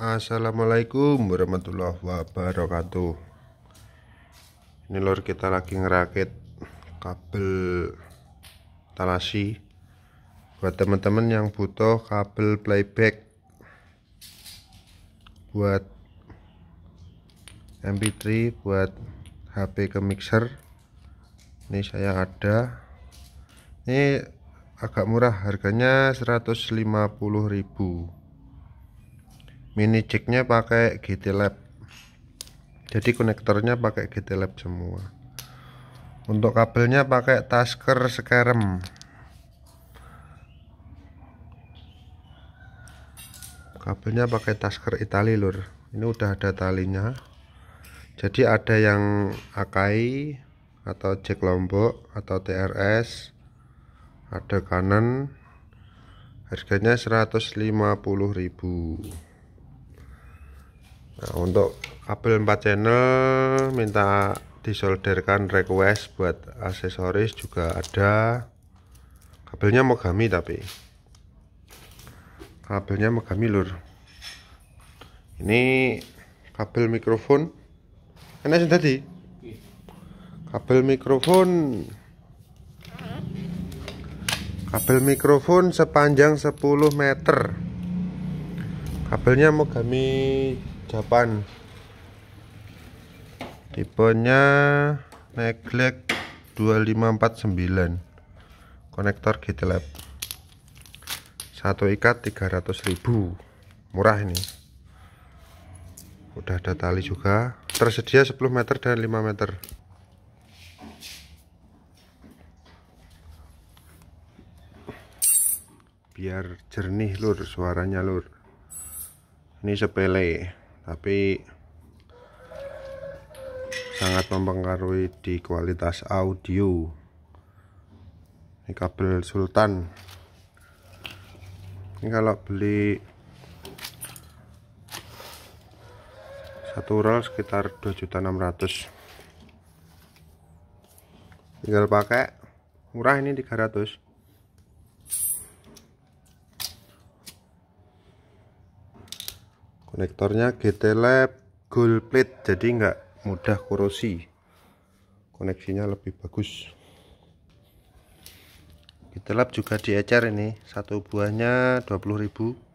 Assalamualaikum warahmatullahi wabarakatuh ini lor kita lagi ngerakit kabel talasi buat teman-teman yang butuh kabel playback buat mp3 buat HP ke mixer ini saya ada ini agak murah harganya 150 ribu mini jacknya pakai GT Lab jadi konektornya pakai GT Lab semua untuk kabelnya pakai Tasker skerem, kabelnya pakai Tasker Itali lur ini udah ada talinya jadi ada yang Akai atau Jack Lombok atau TRS ada kanan harganya 150.000 nah untuk kabel 4 channel minta disolderkan request buat aksesoris juga ada kabelnya megami tapi kabelnya megami lur ini kabel mikrofon enak tadi kabel mikrofon kabel mikrofon sepanjang 10 meter kabelnya megami Japan tipenya neglect 2549 konektor gtlab satu ikat 300.000 murah ini udah ada tali juga tersedia 10 meter dan 5 meter biar jernih lur suaranya lur ini sepele tapi sangat mempengaruhi di kualitas audio ini kabel sultan ini kalau beli satu roll sekitar 2.600 tinggal pakai murah ini 300 konektornya GT Lab gold plate jadi nggak mudah korosi koneksinya lebih bagus GT Lab juga diecer ini satu buahnya 20000